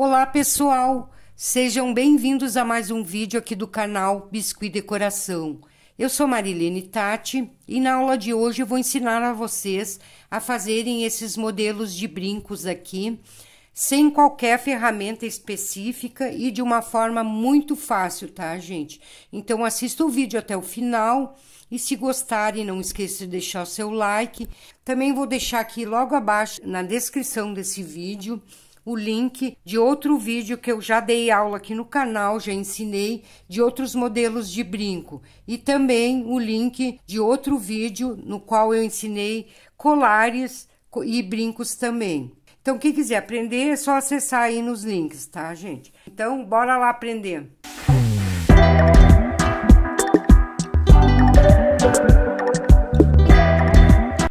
Olá pessoal, sejam bem-vindos a mais um vídeo aqui do canal Biscuit Decoração. Eu sou Marilene Tati e na aula de hoje eu vou ensinar a vocês a fazerem esses modelos de brincos aqui sem qualquer ferramenta específica e de uma forma muito fácil, tá, gente? Então assista o vídeo até o final e se gostarem, não esqueça de deixar o seu like. Também vou deixar aqui logo abaixo na descrição desse vídeo o link de outro vídeo que eu já dei aula aqui no canal, já ensinei, de outros modelos de brinco. E também o link de outro vídeo no qual eu ensinei colares e brincos também. Então, quem quiser aprender, é só acessar aí nos links, tá, gente? Então, bora lá aprender.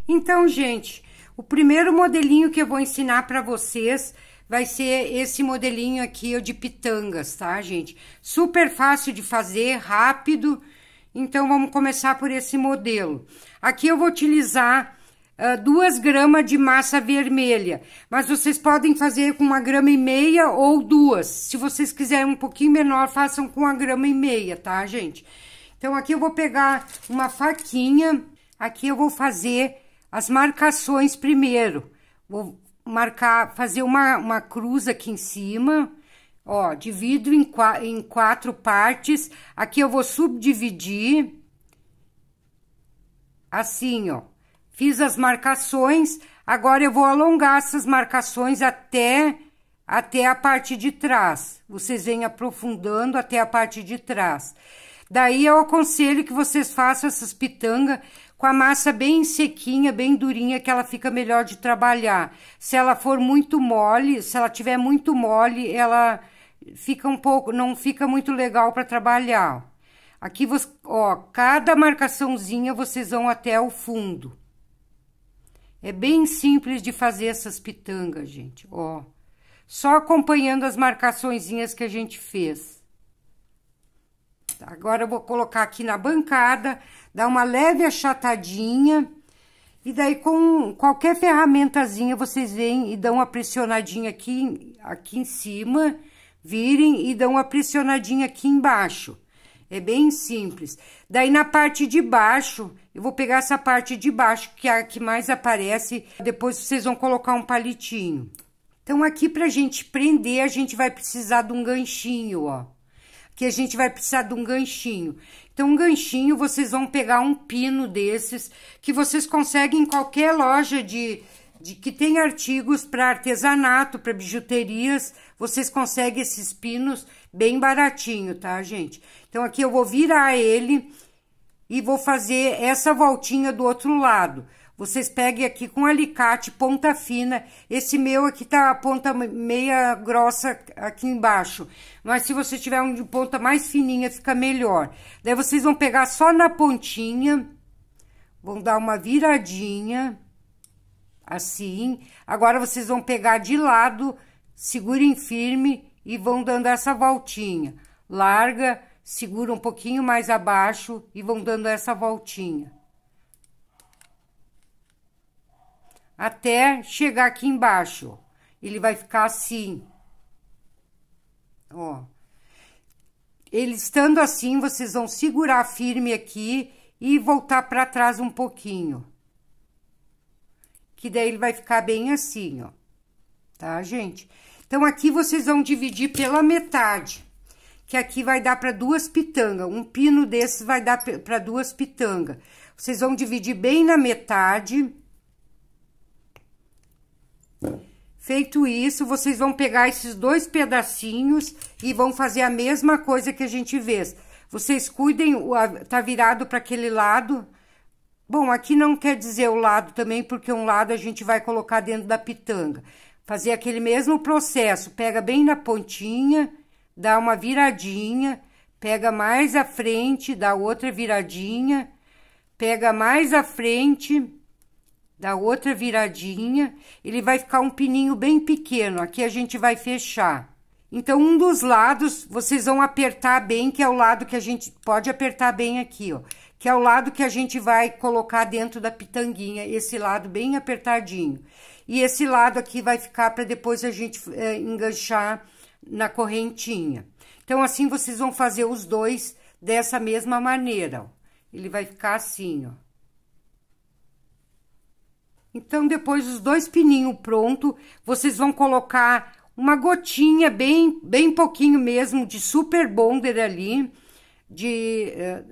Então, gente, o primeiro modelinho que eu vou ensinar para vocês vai ser esse modelinho aqui de pitangas, tá, gente? Super fácil de fazer, rápido. Então, vamos começar por esse modelo. Aqui eu vou utilizar uh, duas gramas de massa vermelha, mas vocês podem fazer com uma grama e meia ou duas. Se vocês quiserem um pouquinho menor, façam com uma grama e meia, tá, gente? Então, aqui eu vou pegar uma faquinha, aqui eu vou fazer as marcações primeiro. Vou marcar, fazer uma, uma cruz aqui em cima, ó, divido em, em quatro partes, aqui eu vou subdividir, assim, ó, fiz as marcações, agora eu vou alongar essas marcações até, até a parte de trás, vocês vêm aprofundando até a parte de trás. Daí eu aconselho que vocês façam essas pitangas com a massa bem sequinha, bem durinha, que ela fica melhor de trabalhar. Se ela for muito mole, se ela tiver muito mole, ela fica um pouco, não fica muito legal para trabalhar. Aqui, ó, cada marcaçãozinha vocês vão até o fundo. É bem simples de fazer essas pitangas, gente, ó. Só acompanhando as marcaçõezinhas que a gente fez. Tá, agora eu vou colocar aqui na bancada, dá uma leve achatadinha. E daí, com qualquer ferramentazinha, vocês vêm e dão uma pressionadinha aqui, aqui em cima, virem e dão uma pressionadinha aqui embaixo. É bem simples. Daí, na parte de baixo, eu vou pegar essa parte de baixo, que é a que mais aparece. Depois, vocês vão colocar um palitinho. Então, aqui, pra gente prender, a gente vai precisar de um ganchinho, ó. Aqui a gente vai precisar de um ganchinho. Então, um ganchinho, vocês vão pegar um pino desses, que vocês conseguem em qualquer loja de, de que tem artigos para artesanato, para bijuterias, vocês conseguem esses pinos bem baratinho, tá, gente? Então, aqui eu vou virar ele e vou fazer essa voltinha do outro lado. Vocês peguem aqui com alicate, ponta fina. Esse meu aqui tá a ponta meia grossa aqui embaixo. Mas se você tiver um de ponta mais fininha, fica melhor. Daí vocês vão pegar só na pontinha. Vão dar uma viradinha. Assim. Agora vocês vão pegar de lado, segurem firme e vão dando essa voltinha. Larga, segura um pouquinho mais abaixo e vão dando essa voltinha. até chegar aqui embaixo. Ele vai ficar assim. Ó. Ele estando assim, vocês vão segurar firme aqui e voltar para trás um pouquinho. Que daí ele vai ficar bem assim, ó. Tá, gente? Então, aqui vocês vão dividir pela metade. Que aqui vai dar para duas pitangas. Um pino desse vai dar para duas pitangas. Vocês vão dividir bem na metade é. Feito isso, vocês vão pegar esses dois pedacinhos e vão fazer a mesma coisa que a gente fez. Vocês cuidem, tá virado para aquele lado. Bom, aqui não quer dizer o lado também, porque um lado a gente vai colocar dentro da pitanga. Fazer aquele mesmo processo, pega bem na pontinha, dá uma viradinha, pega mais à frente, dá outra viradinha, pega mais à frente da outra viradinha, ele vai ficar um pininho bem pequeno. Aqui a gente vai fechar. Então, um dos lados vocês vão apertar bem, que é o lado que a gente pode apertar bem aqui, ó. Que é o lado que a gente vai colocar dentro da pitanguinha, esse lado bem apertadinho. E esse lado aqui vai ficar para depois a gente é, enganchar na correntinha. Então, assim vocês vão fazer os dois dessa mesma maneira, ó. Ele vai ficar assim, ó. Então, depois dos dois pininhos pronto, vocês vão colocar uma gotinha, bem, bem pouquinho mesmo, de super bonder ali, de eh,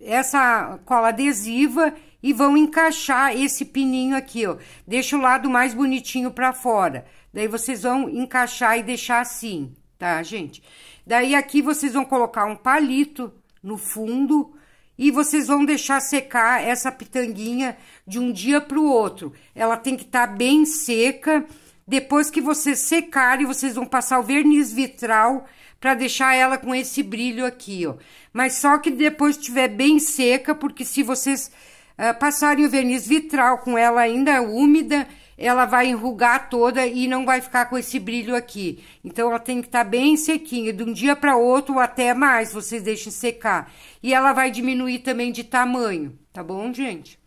essa cola adesiva e vão encaixar esse pininho aqui, ó. Deixa o lado mais bonitinho pra fora. Daí vocês vão encaixar e deixar assim, tá, gente? Daí aqui vocês vão colocar um palito no fundo, e vocês vão deixar secar essa pitanguinha de um dia para o outro. Ela tem que estar tá bem seca. Depois que você secar, e vocês vão passar o verniz vitral para deixar ela com esse brilho aqui, ó. Mas só que depois estiver bem seca, porque se vocês uh, passarem o verniz vitral com ela ainda úmida, ela vai enrugar toda e não vai ficar com esse brilho aqui. Então ela tem que estar tá bem sequinha, de um dia para outro ou até mais, vocês deixem secar. E ela vai diminuir também de tamanho, tá bom, gente?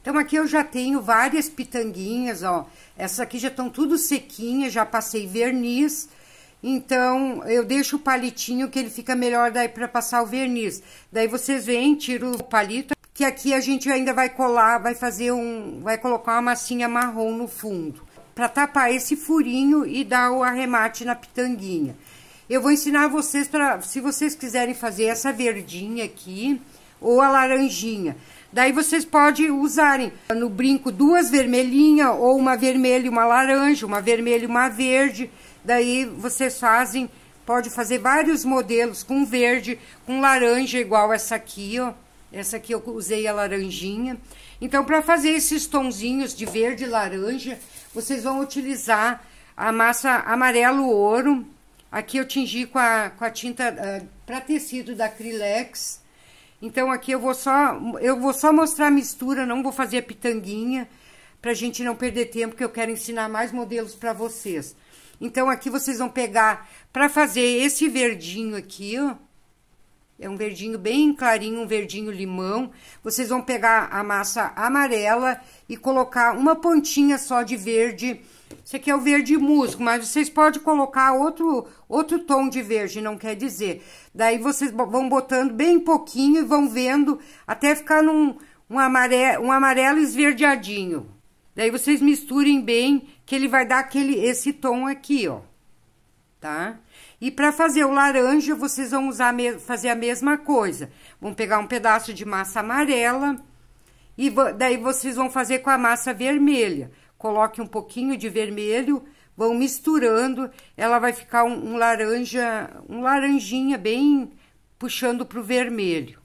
Então aqui eu já tenho várias pitanguinhas, ó. Essas aqui já estão tudo sequinhas, já passei verniz. Então, eu deixo o palitinho que ele fica melhor daí para passar o verniz. Daí vocês vêm, tiram o palito, que aqui a gente ainda vai colar, vai fazer um, vai colocar uma massinha marrom no fundo, para tapar esse furinho e dar o arremate na pitanguinha. Eu vou ensinar vocês para, se vocês quiserem fazer essa verdinha aqui ou a laranjinha. Daí vocês podem usarem no brinco duas vermelhinhas ou uma vermelha e uma laranja, uma vermelha e uma verde. Daí vocês fazem, pode fazer vários modelos com verde, com laranja igual essa aqui, ó essa aqui eu usei a laranjinha. Então, para fazer esses tonzinhos de verde e laranja, vocês vão utilizar a massa amarelo ouro. Aqui eu tingi com a, com a tinta uh, ah, para tecido da Acrylex. Então, aqui eu vou só eu vou só mostrar a mistura, não vou fazer a pitanguinha, a gente não perder tempo, que eu quero ensinar mais modelos para vocês. Então, aqui vocês vão pegar, para fazer esse verdinho aqui, ó, é um verdinho bem clarinho, um verdinho limão. Vocês vão pegar a massa amarela e colocar uma pontinha só de verde. Esse aqui é o verde musgo, mas vocês podem colocar outro, outro tom de verde, não quer dizer. Daí vocês vão botando bem pouquinho e vão vendo até ficar num um amarelo, um amarelo esverdeadinho. Daí vocês misturem bem, que ele vai dar aquele, esse tom aqui, ó. Tá? E para fazer o laranja, vocês vão usar fazer a mesma coisa. Vão pegar um pedaço de massa amarela e daí vocês vão fazer com a massa vermelha. Coloque um pouquinho de vermelho, vão misturando, ela vai ficar um, um laranja, um laranjinha bem puxando para o vermelho.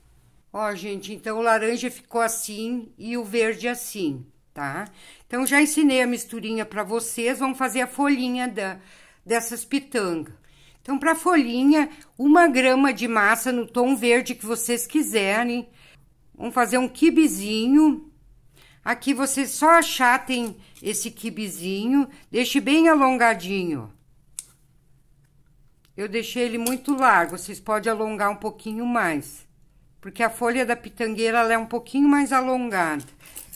Ó, gente, então o laranja ficou assim e o verde assim, tá? Então, já ensinei a misturinha para vocês, vão fazer a folhinha da, dessas pitangas. Então, para folhinha, uma grama de massa no tom verde que vocês quiserem. Vamos fazer um kibizinho. Aqui vocês só achatem esse kibizinho, deixe bem alongadinho. Eu deixei ele muito largo, vocês podem alongar um pouquinho mais. Porque a folha da pitangueira é um pouquinho mais alongada.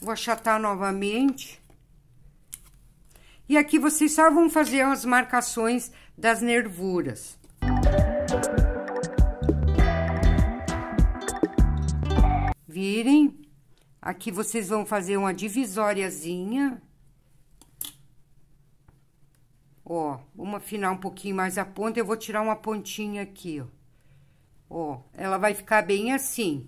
Vou achatar novamente. E aqui vocês só vão fazer as marcações das nervuras. Virem, aqui vocês vão fazer uma divisóriazinha. Ó, uma afinar um pouquinho mais a ponta, eu vou tirar uma pontinha aqui, ó. Ó, ela vai ficar bem assim.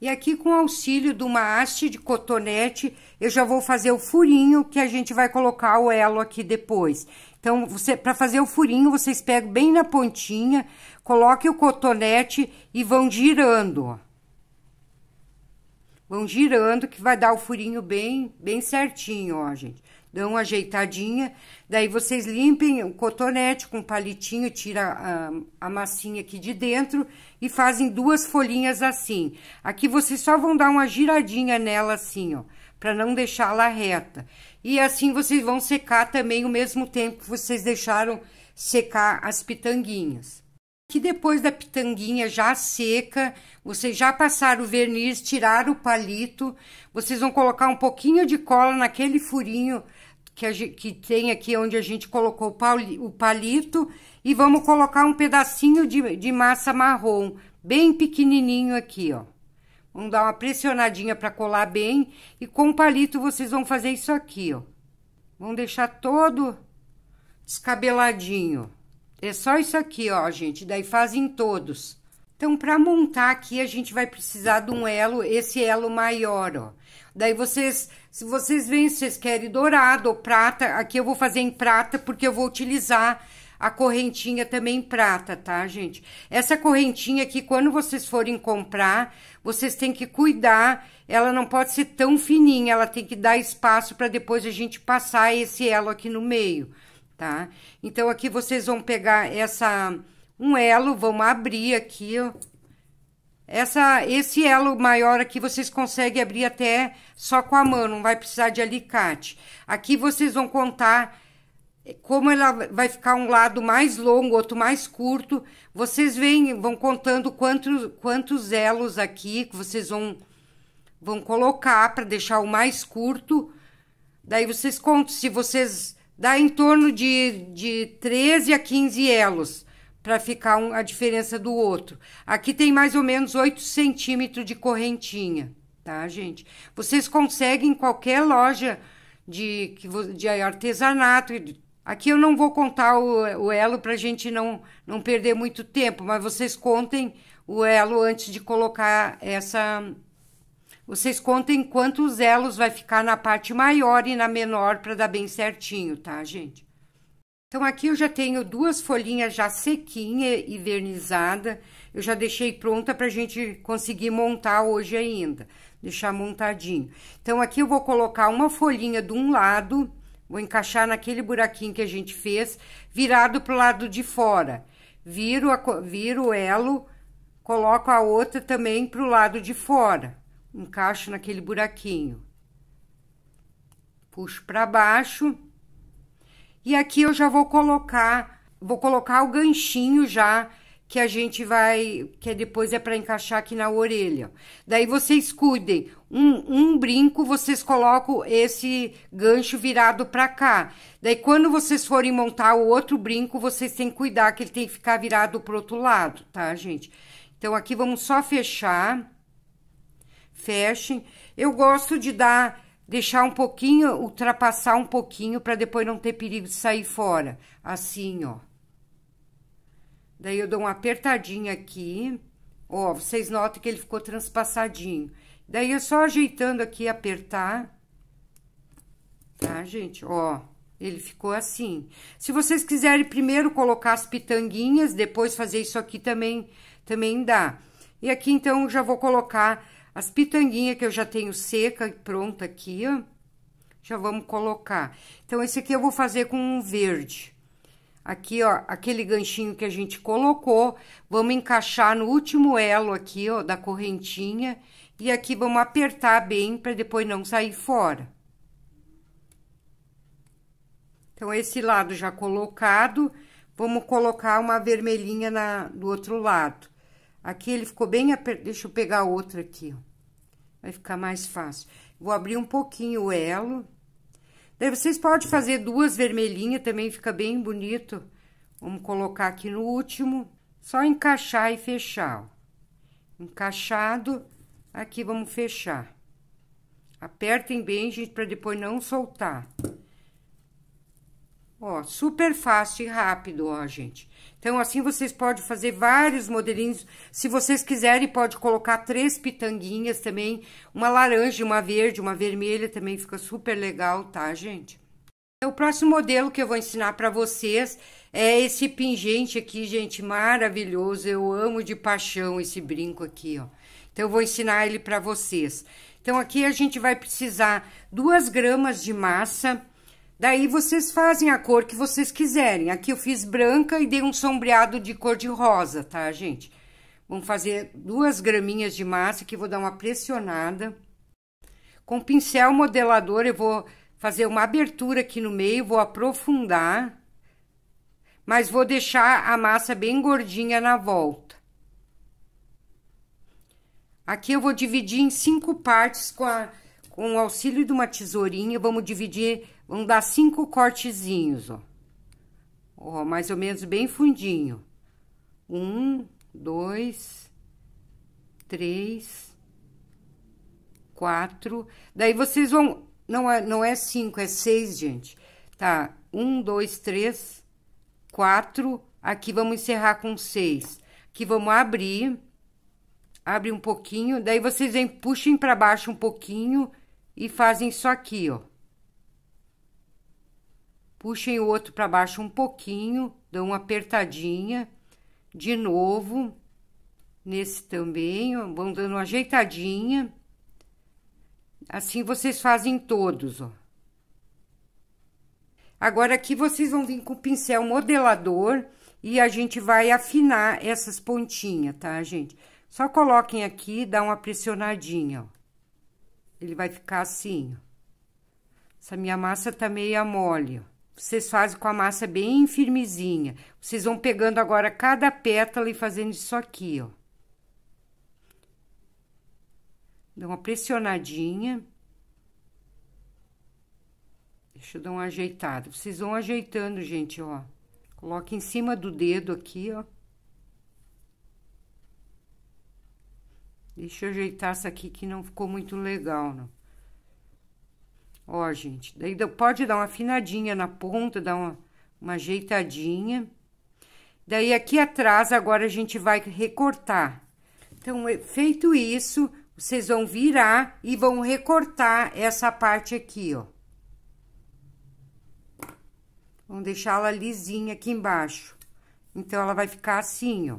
E aqui, com auxílio de uma haste de cotonete, eu já vou fazer o furinho que a gente vai colocar o elo aqui depois. Então, você para fazer o furinho, vocês pegam bem na pontinha, coloque o cotonete e vão girando. Vão girando que vai dar o furinho bem, bem certinho, ó, gente. Dão uma ajeitadinha, daí vocês limpem o cotonete com um palitinho, tira a, a massinha aqui de dentro e fazem duas folhinhas assim. Aqui vocês só vão dar uma giradinha nela assim, ó, para não deixar ela reta. E assim vocês vão secar também o mesmo tempo que vocês deixaram secar as pitanguinhas. Que depois da pitanguinha já seca, vocês já passaram o verniz, tiraram o palito, vocês vão colocar um pouquinho de cola naquele furinho que, gente, que tem aqui onde a gente colocou o, o palito e vamos colocar um pedacinho de, de massa marrom, bem pequenininho aqui, ó. Vão dar uma pressionadinha para colar bem e com o palito vocês vão fazer isso aqui, ó. Vão deixar todo descabeladinho. É só isso aqui, ó, gente. Daí fazem todos. Então, para montar aqui, a gente vai precisar de um elo, esse elo maior, ó. Daí vocês, se vocês veem se vocês querem dourado ou prata, aqui eu vou fazer em prata, porque eu vou utilizar a correntinha também prata, tá, gente? Essa correntinha aqui, quando vocês forem comprar, vocês têm que cuidar, ela não pode ser tão fininha, ela tem que dar espaço para depois a gente passar esse elo aqui no meio, tá? Então, aqui vocês vão pegar essa, um elo, vão abrir aqui, ó. Essa, esse elo maior aqui vocês conseguem abrir até só com a mão, não vai precisar de alicate. Aqui vocês vão contar como ela vai ficar um lado mais longo, outro mais curto, vocês vêm, vão contando quantos, quantos elos aqui que vocês vão, vão colocar para deixar o mais curto. Daí vocês contam, se vocês dá em torno de, de 13 a 15 elos para ficar um, a diferença do outro. Aqui tem mais ou menos 8 centímetros de correntinha, tá, gente? Vocês conseguem em qualquer loja de, de artesanato, Aqui eu não vou contar o, o elo para a gente não, não perder muito tempo, mas vocês contem o elo antes de colocar essa. Vocês contem quantos elos vai ficar na parte maior e na menor para dar bem certinho, tá, gente? Então aqui eu já tenho duas folhinhas já sequinha e vernizada. Eu já deixei pronta para a gente conseguir montar hoje ainda, deixar montadinho. Então aqui eu vou colocar uma folhinha de um lado Vou encaixar naquele buraquinho que a gente fez, virado pro lado de fora. Viro, a, viro o elo, coloco a outra também pro lado de fora. Encaixo naquele buraquinho. Puxo para baixo. E aqui eu já vou colocar, vou colocar o ganchinho já que a gente vai, que é depois é para encaixar aqui na orelha. Daí vocês cuidem, um, um brinco vocês colocam esse gancho virado para cá. Daí quando vocês forem montar o outro brinco, vocês têm que cuidar que ele tem que ficar virado pro outro lado, tá, gente? Então aqui vamos só fechar. Fechem. Eu gosto de dar deixar um pouquinho, ultrapassar um pouquinho para depois não ter perigo de sair fora. Assim, ó. Daí eu dou uma apertadinha aqui. Ó, vocês notam que ele ficou transpassadinho. Daí é só ajeitando aqui, apertar. Tá, gente? Ó, ele ficou assim. Se vocês quiserem primeiro colocar as pitanguinhas, depois fazer isso aqui também, também dá. E aqui, então, já vou colocar as pitanguinhas que eu já tenho seca e pronta aqui, ó. Já vamos colocar. Então, esse aqui eu vou fazer com um verde. Aqui, ó, aquele ganchinho que a gente colocou, vamos encaixar no último elo aqui, ó, da correntinha. E aqui vamos apertar bem para depois não sair fora. Então, esse lado já colocado, vamos colocar uma vermelhinha na, do outro lado. Aqui ele ficou bem apertado, deixa eu pegar outra aqui, ó. Vai ficar mais fácil. Vou abrir um pouquinho o elo Daí vocês podem fazer duas vermelhinhas, também fica bem bonito. Vamos colocar aqui no último. Só encaixar e fechar, ó. Encaixado, aqui vamos fechar. Apertem bem, gente, para depois não soltar. Ó, super fácil e rápido, ó, gente. Então, assim vocês podem fazer vários modelinhos. Se vocês quiserem, pode colocar três pitanguinhas também. Uma laranja, uma verde, uma vermelha também fica super legal, tá, gente? Então, o próximo modelo que eu vou ensinar para vocês é esse pingente aqui, gente, maravilhoso. Eu amo de paixão esse brinco aqui, ó. Então, eu vou ensinar ele para vocês. Então, aqui a gente vai precisar duas gramas de massa Daí vocês fazem a cor que vocês quiserem. Aqui eu fiz branca e dei um sombreado de cor de rosa, tá, gente? Vamos fazer duas graminhas de massa que vou dar uma pressionada. Com o pincel modelador eu vou fazer uma abertura aqui no meio, vou aprofundar, mas vou deixar a massa bem gordinha na volta. Aqui eu vou dividir em cinco partes com, a, com o auxílio de uma tesourinha, vamos dividir Vamos dar cinco cortezinhos, ó. Ó, mais ou menos bem fundinho. Um, dois, três, quatro. Daí vocês vão... Não é, não é cinco, é seis, gente. Tá? Um, dois, três, quatro. Aqui vamos encerrar com seis. Aqui vamos abrir. Abre um pouquinho. Daí vocês vêm, puxem pra baixo um pouquinho e fazem isso aqui, ó puxem o outro para baixo um pouquinho, dão uma apertadinha, de novo, nesse também, vão dando uma ajeitadinha. Assim vocês fazem todos, ó. Agora aqui vocês vão vir com o pincel modelador e a gente vai afinar essas pontinhas, tá, gente? Só coloquem aqui, dá uma pressionadinha, ó. Ele vai ficar assim, ó. Essa minha massa tá meio mole, ó vocês fazem com a massa bem firmezinha. Vocês vão pegando agora cada pétala e fazendo isso aqui, ó. Dá uma pressionadinha. Deixa eu dar uma ajeitada. Vocês vão ajeitando, gente, ó. Coloca em cima do dedo aqui, ó. Deixa eu ajeitar essa aqui que não ficou muito legal, não. Ó, gente, daí pode dar uma afinadinha na ponta, dar uma, uma ajeitadinha. Daí aqui atrás, agora a gente vai recortar. Então, é, feito isso, vocês vão virar e vão recortar essa parte aqui, ó. Vão deixar ela lisinha aqui embaixo. Então, ela vai ficar assim, ó.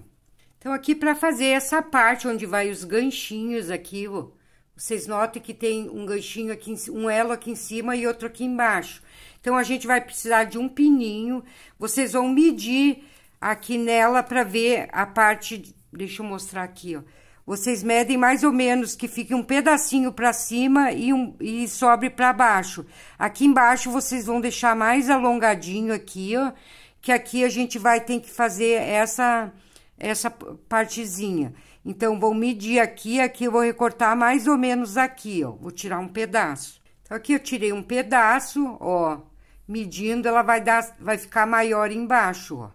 Então, aqui para fazer essa parte onde vai os ganchinhos aqui, ó, vocês notem que tem um ganchinho aqui, um elo aqui em cima e outro aqui embaixo. Então, a gente vai precisar de um pininho. Vocês vão medir aqui nela para ver a parte... Deixa eu mostrar aqui, ó. Vocês medem mais ou menos que fique um pedacinho para cima e, um, e sobre para baixo. Aqui embaixo, vocês vão deixar mais alongadinho aqui, ó. Que aqui a gente vai ter que fazer essa, essa partezinha. Então, vou medir aqui, aqui eu vou recortar mais ou menos aqui, ó. Vou tirar um pedaço. Então, aqui eu tirei um pedaço, ó. Medindo, ela vai dar, vai ficar maior embaixo, ó.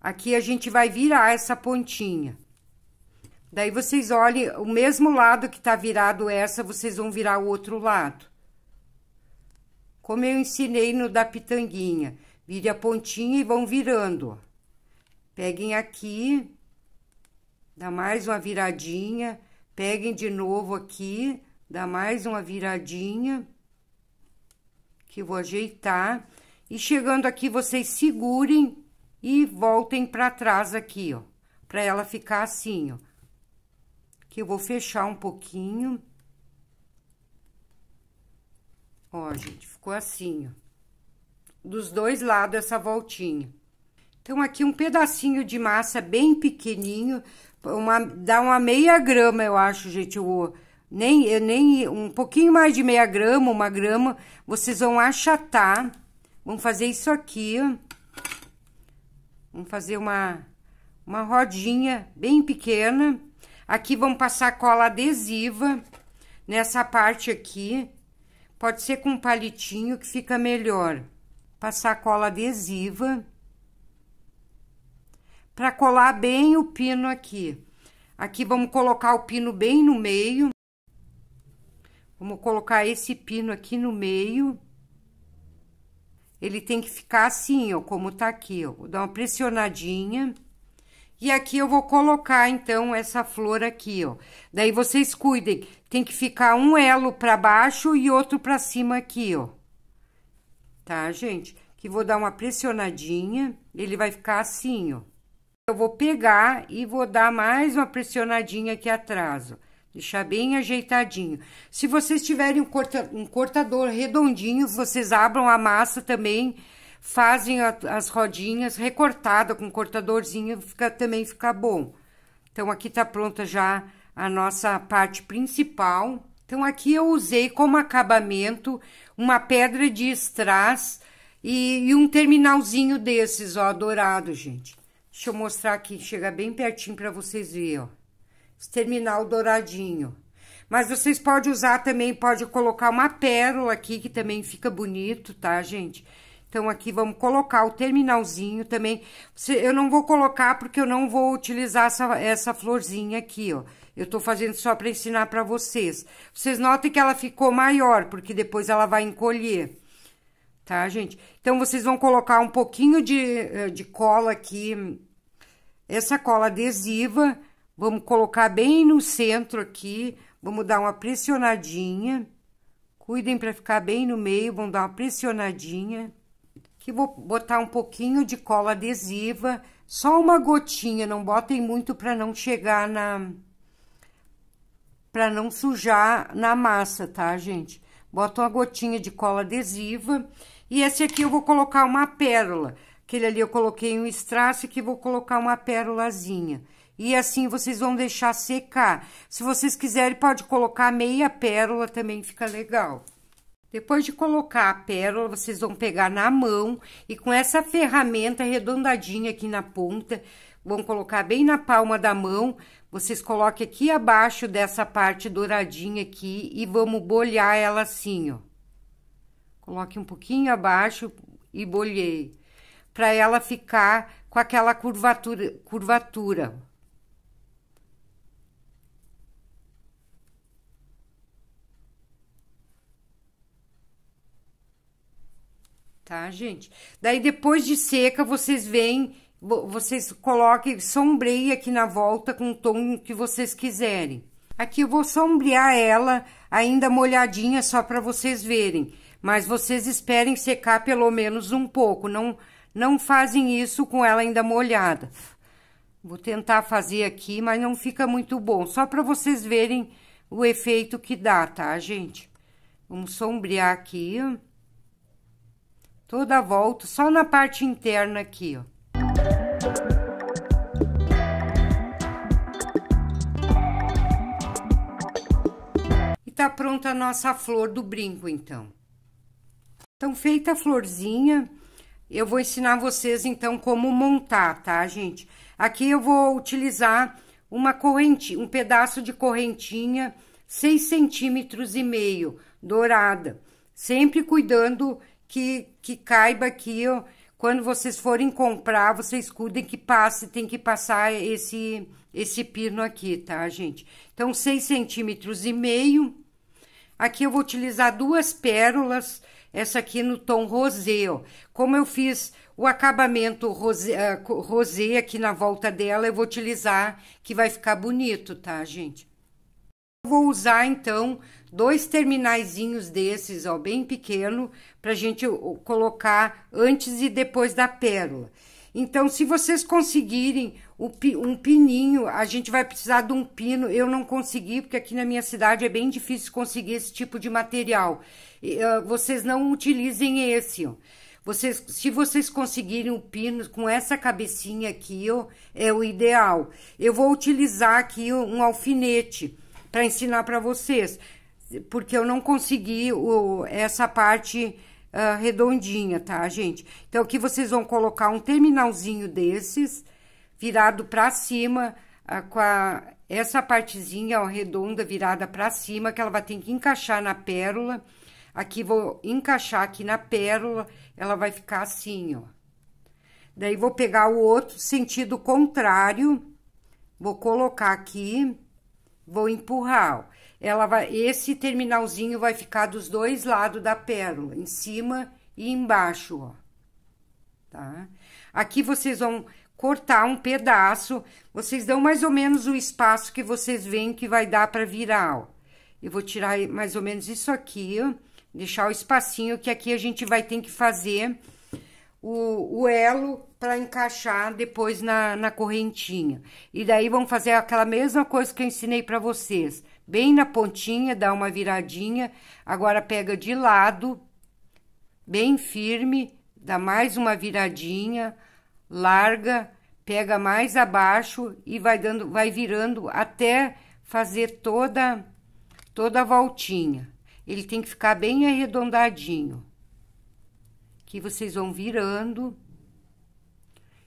Aqui a gente vai virar essa pontinha. Daí, vocês olhem, o mesmo lado que tá virado essa, vocês vão virar o outro lado. Como eu ensinei no da pitanguinha. Vire a pontinha e vão virando, ó. Peguem aqui, dá mais uma viradinha, peguem de novo aqui, dá mais uma viradinha, que vou ajeitar. E chegando aqui, vocês segurem e voltem para trás aqui, ó, para ela ficar assim, ó. Que eu vou fechar um pouquinho. Ó, gente, ficou assim, ó. Dos dois lados essa voltinha. Então, aqui um pedacinho de massa bem pequenininho, uma, dá uma meia grama, eu acho, gente. O, nem, nem um pouquinho mais de meia grama, uma grama. Vocês vão achatar. Vão fazer isso aqui. Vamos fazer uma, uma rodinha bem pequena. Aqui vamos passar cola adesiva nessa parte aqui. Pode ser com um palitinho que fica melhor. Passar cola adesiva para colar bem o pino aqui. Aqui vamos colocar o pino bem no meio. Vamos colocar esse pino aqui no meio. Ele tem que ficar assim, ó, como tá aqui, ó. Vou dar uma pressionadinha. E aqui eu vou colocar, então, essa flor aqui, ó. Daí vocês cuidem, tem que ficar um elo pra baixo e outro pra cima aqui, ó. Tá, gente? Que vou dar uma pressionadinha, ele vai ficar assim, ó. Eu vou pegar e vou dar mais uma pressionadinha aqui atrás, ó. Deixar bem ajeitadinho. Se vocês tiverem um, corta, um cortador redondinho, vocês abram a massa também, fazem a, as rodinhas recortada com um cortadorzinho, fica, também fica bom. Então, aqui tá pronta já a nossa parte principal. Então, aqui eu usei como acabamento uma pedra de strass e, e um terminalzinho desses, ó, dourado, gente. Deixa eu mostrar aqui, chega bem pertinho para vocês verem, ó. Esse terminal douradinho. Mas vocês podem usar também, pode colocar uma pérola aqui, que também fica bonito, tá, gente? Então, aqui vamos colocar o terminalzinho também. Eu não vou colocar porque eu não vou utilizar essa, essa florzinha aqui, ó. Eu tô fazendo só para ensinar para vocês. Vocês notem que ela ficou maior, porque depois ela vai encolher tá, gente? Então, vocês vão colocar um pouquinho de, eh, de cola aqui, essa cola adesiva, vamos colocar bem no centro aqui, vamos dar uma pressionadinha, cuidem para ficar bem no meio, vamos dar uma pressionadinha. Aqui vou botar um pouquinho de cola adesiva, só uma gotinha, não botem muito para não chegar na... para não sujar na massa, tá, gente? Boto uma gotinha de cola adesiva. E esse aqui eu vou colocar uma pérola. Aquele ali eu coloquei um strass, aqui vou colocar uma pérolazinha. E assim vocês vão deixar secar. Se vocês quiserem, pode colocar meia pérola, também fica legal. Depois de colocar a pérola, vocês vão pegar na mão e com essa ferramenta arredondadinha aqui na ponta, vão colocar bem na palma da mão, vocês coloquem aqui abaixo dessa parte douradinha aqui e vamos bolhar ela assim, ó. Coloque um pouquinho abaixo e bolhei, para ela ficar com aquela curvatura, curvatura. Tá, gente? Daí depois de seca, vocês vêm vocês coloquem, sombreie aqui na volta com o tom que vocês quiserem. Aqui eu vou sombrear ela ainda molhadinha só para vocês verem, mas vocês esperem secar pelo menos um pouco, não não fazem isso com ela ainda molhada. Vou tentar fazer aqui, mas não fica muito bom, só para vocês verem o efeito que dá, tá, gente? Vamos sombrear aqui, toda a volta, só na parte interna aqui, ó. Tá pronta a nossa flor do brinco, então. Então, feita a florzinha, eu vou ensinar vocês, então, como montar, tá, gente? Aqui eu vou utilizar uma corrente, um pedaço de correntinha 6 centímetros e meio, dourada. Sempre cuidando que, que caiba aqui, ó, quando vocês forem comprar, vocês cuidem que passe, tem que passar esse, esse pino aqui, tá, gente? Então, 6 centímetros e meio Aqui eu vou utilizar duas pérolas, essa aqui no tom rosê, ó. Como eu fiz o acabamento rosé, uh, aqui na volta dela, eu vou utilizar, que vai ficar bonito, tá, gente? Eu vou usar, então, dois terminaizinhos desses, ó, bem pequeno, pra gente colocar antes e depois da pérola. Então, se vocês conseguirem um pininho, a gente vai precisar de um pino, eu não consegui, porque aqui na minha cidade é bem difícil conseguir esse tipo de material. Ah, vocês não utilizem esse, ó. Vocês, se vocês conseguirem o um pino com essa cabecinha aqui, ó, é o ideal. Eu vou utilizar aqui um alfinete para ensinar para vocês, porque eu não consegui o, essa parte uh, redondinha, tá, gente? Então, aqui vocês vão colocar um terminalzinho desses virado para cima, ah, com a, essa partezinha redonda virada para cima, que ela vai ter que encaixar na pérola. Aqui vou encaixar aqui na pérola, ela vai ficar assim, ó. Daí, vou pegar o outro sentido contrário, vou colocar aqui, vou empurrar, ó. Ela vai, esse terminalzinho vai ficar dos dois lados da pérola, em cima e embaixo, ó. Tá? Aqui vocês vão cortar um pedaço, vocês dão mais ou menos o espaço que vocês veem que vai dar para virar, ó. Eu vou tirar mais ou menos isso aqui, deixar o espacinho que aqui a gente vai ter que fazer o, o elo para encaixar depois na, na correntinha. E daí vamos fazer aquela mesma coisa que eu ensinei para vocês. Bem na pontinha, dá uma viradinha, agora pega de lado, bem firme, dá mais uma viradinha, larga, pega mais abaixo e vai dando, vai virando até fazer toda toda a voltinha. Ele tem que ficar bem arredondadinho. Que vocês vão virando.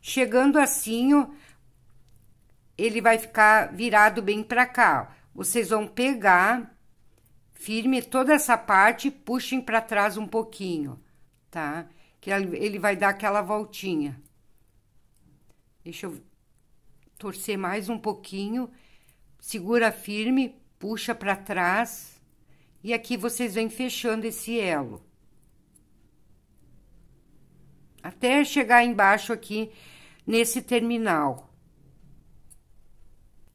Chegando assim, ó, ele vai ficar virado bem para cá. Vocês vão pegar firme toda essa parte, puxem para trás um pouquinho, tá? Que ele vai dar aquela voltinha. Deixa eu torcer mais um pouquinho. Segura firme, puxa para trás. E aqui vocês vêm fechando esse elo. Até chegar embaixo aqui nesse terminal.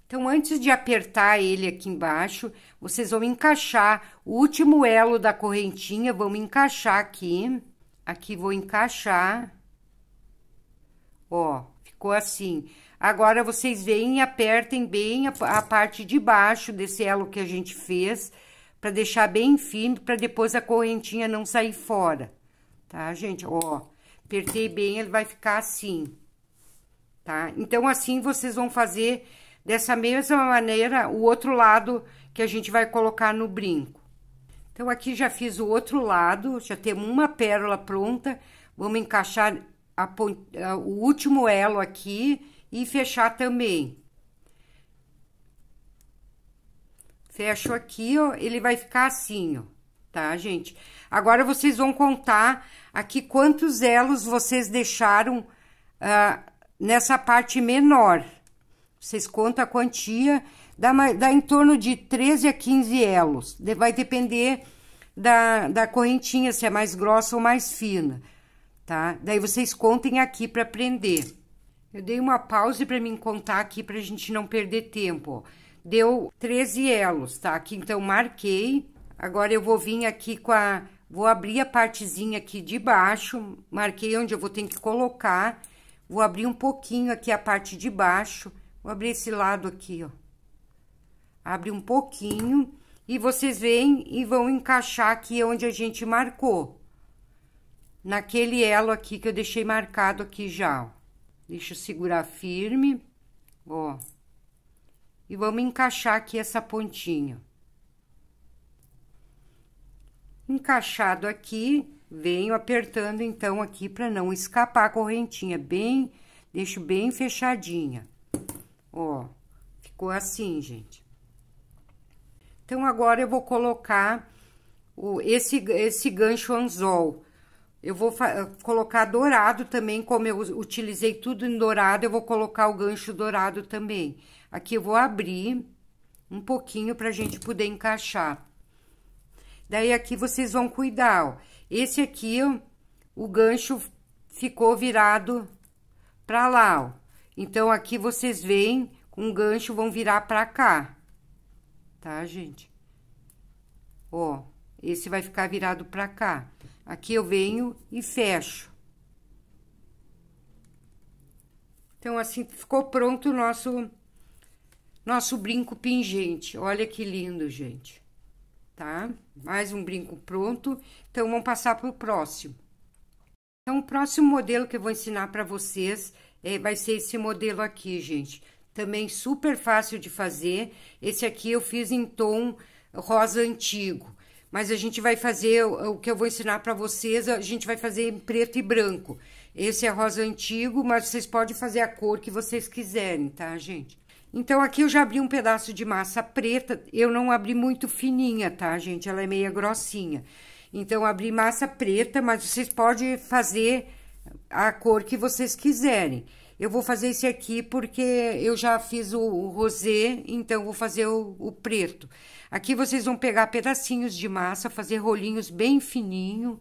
Então, antes de apertar ele aqui embaixo, vocês vão encaixar o último elo da correntinha, Vamos encaixar aqui. Aqui vou encaixar. Ó, Ficou assim. Agora vocês veem e apertem bem a, a parte de baixo desse elo que a gente fez, para deixar bem fino, para depois a correntinha não sair fora. Tá, gente? Ó, apertei bem, ele vai ficar assim. Tá? Então, assim vocês vão fazer dessa mesma maneira o outro lado que a gente vai colocar no brinco. Então, aqui já fiz o outro lado, já temos uma pérola pronta. Vamos encaixar o último elo aqui e fechar também. Fecho aqui, ó, ele vai ficar assim, ó, tá, gente? Agora, vocês vão contar aqui quantos elos vocês deixaram ah, nessa parte menor. Vocês contam a quantia, dá, dá em torno de 13 a 15 elos. Vai depender da, da correntinha, se é mais grossa ou mais fina tá? Daí vocês contem aqui para aprender. Eu dei uma pausa para mim contar aqui para a gente não perder tempo. Deu 13 elos, tá? Aqui então marquei. Agora eu vou vir aqui com a vou abrir a partezinha aqui de baixo, marquei onde eu vou ter que colocar. Vou abrir um pouquinho aqui a parte de baixo. Vou abrir esse lado aqui, ó. Abre um pouquinho e vocês vêm e vão encaixar aqui onde a gente marcou naquele elo aqui que eu deixei marcado aqui já, ó. Deixa eu segurar firme, ó. E vamos encaixar aqui essa pontinha. Encaixado aqui, venho apertando então aqui para não escapar a correntinha, bem, deixo bem fechadinha. Ó, ficou assim, gente. Então, agora eu vou colocar o, esse, esse gancho anzol eu vou colocar dourado também, como eu utilizei tudo em dourado, eu vou colocar o gancho dourado também. Aqui eu vou abrir um pouquinho pra gente poder encaixar. Daí aqui vocês vão cuidar, ó. Esse aqui, ó, o gancho ficou virado pra lá, ó. Então, aqui vocês veem, com um gancho vão virar pra cá, tá, gente? Ó, esse vai ficar virado pra cá. Aqui eu venho e fecho. Então, assim ficou pronto o nosso, nosso brinco pingente. Olha que lindo, gente. Tá? Mais um brinco pronto. Então, vamos passar para o próximo. Então, o próximo modelo que eu vou ensinar para vocês é, vai ser esse modelo aqui, gente. Também super fácil de fazer. Esse aqui eu fiz em tom rosa antigo mas a gente vai fazer o que eu vou ensinar para vocês, a gente vai fazer em preto e branco. Esse é rosa antigo, mas vocês podem fazer a cor que vocês quiserem, tá, gente? Então, aqui eu já abri um pedaço de massa preta, eu não abri muito fininha, tá, gente? Ela é meia grossinha. Então, abri massa preta, mas vocês podem fazer a cor que vocês quiserem. Eu vou fazer esse aqui porque eu já fiz o, o rosé, então vou fazer o, o preto. Aqui vocês vão pegar pedacinhos de massa, fazer rolinhos bem fininho,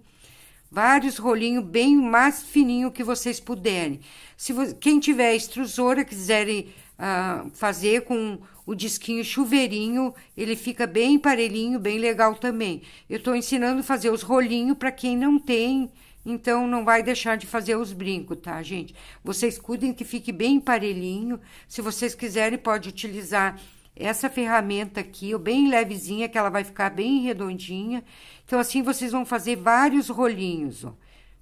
vários rolinhos bem mais fininho que vocês puderem. Se quem tiver extrusora, quiserem uh, fazer com o disquinho chuveirinho, ele fica bem parelhinho, bem legal também. Eu estou ensinando a fazer os rolinhos para quem não tem, então não vai deixar de fazer os brincos, tá, gente? Vocês cuidem que fique bem parelhinho. Se vocês quiserem, pode utilizar essa ferramenta aqui, bem levezinha, que ela vai ficar bem redondinha. Então, assim, vocês vão fazer vários rolinhos, ó,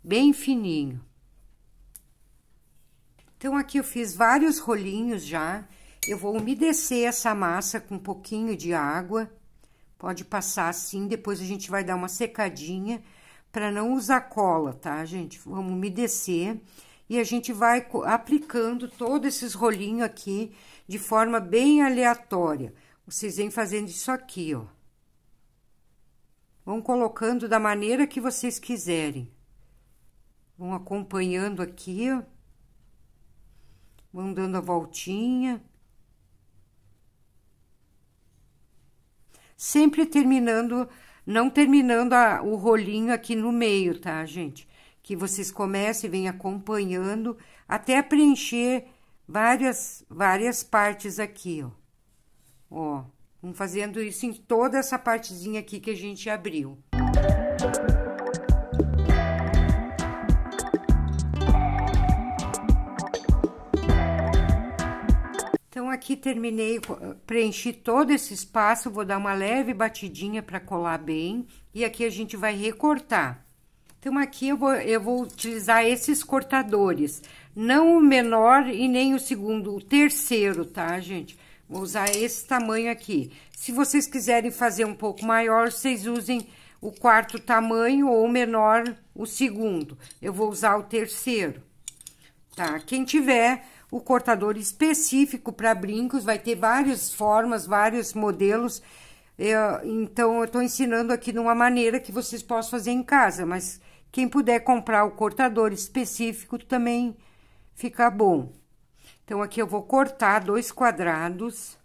bem fininho. Então, aqui eu fiz vários rolinhos já. Eu vou umedecer essa massa com um pouquinho de água. Pode passar assim, depois a gente vai dar uma secadinha para não usar cola, tá, gente? Vamos umedecer e a gente vai aplicando todos esses rolinhos aqui de forma bem aleatória. Vocês vêm fazendo isso aqui, ó. Vão colocando da maneira que vocês quiserem. Vão acompanhando aqui, ó. Vão dando a voltinha. Sempre terminando, não terminando a, o rolinho aqui no meio, tá, gente? Que vocês comecem, vem acompanhando até preencher várias, várias partes aqui, ó. Ó, vamos fazendo isso em toda essa partezinha aqui que a gente abriu. Então, aqui terminei, preenchi todo esse espaço, vou dar uma leve batidinha para colar bem. E aqui a gente vai recortar. Então, aqui eu vou, eu vou utilizar esses cortadores. Não o menor e nem o segundo, o terceiro, tá, gente? Vou usar esse tamanho aqui. Se vocês quiserem fazer um pouco maior, vocês usem o quarto tamanho ou menor, o segundo. Eu vou usar o terceiro, tá? Quem tiver o cortador específico para brincos, vai ter várias formas, vários modelos. Eu, é, então, eu estou ensinando aqui de uma maneira que vocês possam fazer em casa, mas quem puder comprar o cortador específico também ficar bom. Então, aqui eu vou cortar dois quadrados.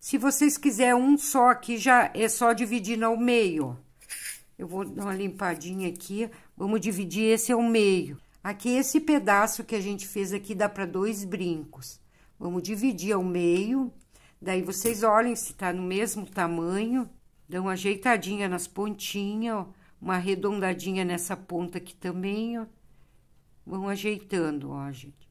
Se vocês quiserem um só aqui, já é só dividir ao meio. Eu vou dar uma limpadinha aqui. Vamos dividir esse ao meio. Aqui, esse pedaço que a gente fez aqui, dá para dois brincos. Vamos dividir ao meio. Daí, vocês olhem se tá no mesmo tamanho. Dão uma ajeitadinha nas pontinhas, ó. Uma arredondadinha nessa ponta aqui também, ó. Vão ajeitando, ó, gente.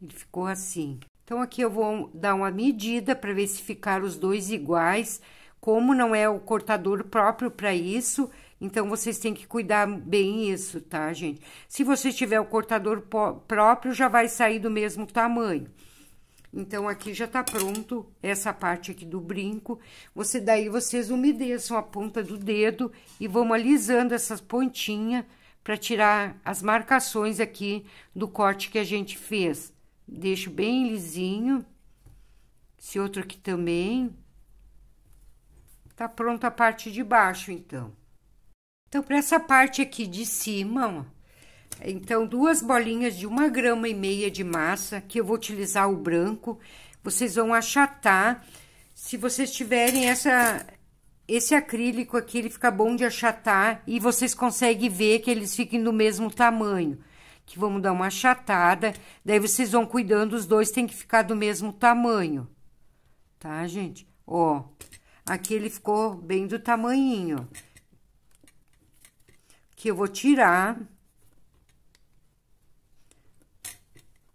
Ele ficou assim. Então, aqui eu vou dar uma medida para ver se ficaram os dois iguais. Como não é o cortador próprio para isso, então vocês têm que cuidar bem isso, tá, gente? Se você tiver o cortador próprio, já vai sair do mesmo tamanho. Então, aqui já tá pronto essa parte aqui do brinco. Você daí, vocês umedeçam a ponta do dedo e vão alisando essas pontinhas para tirar as marcações aqui do corte que a gente fez. Deixo bem lisinho. Esse outro aqui também. Tá pronta a parte de baixo, então. Então, para essa parte aqui de cima, ó, então, duas bolinhas de uma grama e meia de massa, que eu vou utilizar o branco. Vocês vão achatar. Se vocês tiverem essa esse acrílico aqui ele fica bom de achatar e vocês conseguem ver que eles fiquem do mesmo tamanho. Que vamos dar uma achatada, daí vocês vão cuidando, os dois tem que ficar do mesmo tamanho. Tá, gente? Ó, aqui ele ficou bem do tamanhinho. Que eu vou tirar.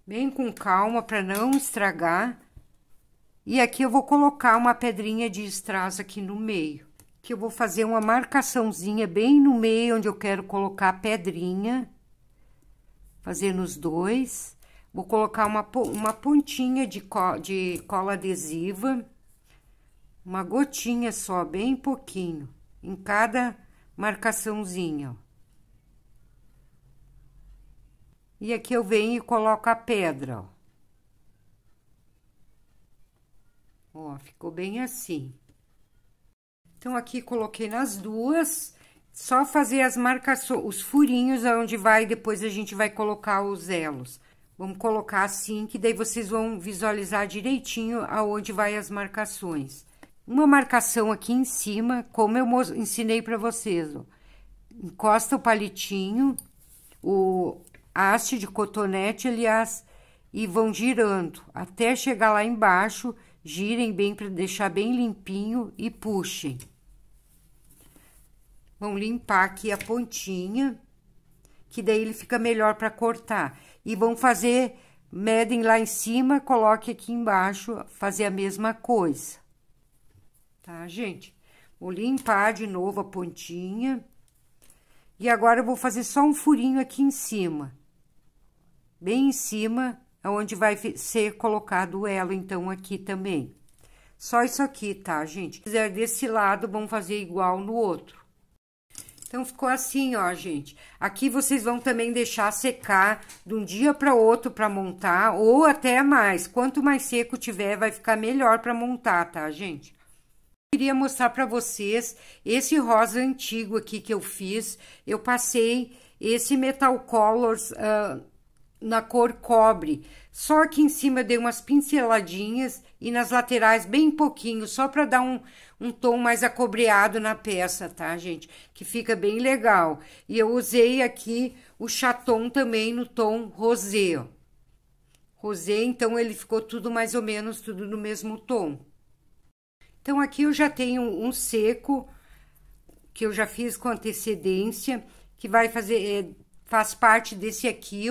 Bem com calma para não estragar. E aqui eu vou colocar uma pedrinha de strass aqui no meio, que eu vou fazer uma marcaçãozinha bem no meio onde eu quero colocar a pedrinha. Fazendo os dois. Vou colocar uma, uma pontinha de, co, de cola adesiva, uma gotinha só, bem pouquinho, em cada marcaçãozinha, ó. E aqui eu venho e coloco a pedra, ó. Ó, ficou bem assim. Então, aqui coloquei nas duas, só fazer as marcações, os furinhos aonde vai, depois a gente vai colocar os elos. Vamos colocar assim, que daí vocês vão visualizar direitinho aonde vai as marcações. Uma marcação aqui em cima, como eu ensinei para vocês, ó. Encosta o palitinho, o haste de cotonete, aliás, e vão girando até chegar lá embaixo girem bem para deixar bem limpinho e puxem. Vão limpar aqui a pontinha, que daí ele fica melhor para cortar. E vão fazer, medem lá em cima, coloque aqui embaixo, fazer a mesma coisa. Tá, gente? Vou limpar de novo a pontinha. E agora, eu vou fazer só um furinho aqui em cima. Bem em cima onde vai ser colocado o elo, então, aqui também. Só isso aqui, tá, gente? Se fizer desse lado, vão fazer igual no outro. Então, ficou assim, ó, gente. Aqui vocês vão também deixar secar de um dia para outro para montar, ou até mais. Quanto mais seco tiver, vai ficar melhor para montar, tá, gente? queria mostrar para vocês esse rosa antigo aqui que eu fiz. Eu passei esse metal colors uh, na cor cobre. Só que em cima dei umas pinceladinhas e nas laterais bem pouquinho, só para dar um, um tom mais acobreado na peça, tá, gente? Que fica bem legal. E eu usei aqui o chaton também no tom rosé, ó. Rosé, então ele ficou tudo mais ou menos tudo no mesmo tom. Então aqui eu já tenho um seco que eu já fiz com antecedência, que vai fazer é, faz parte desse aqui.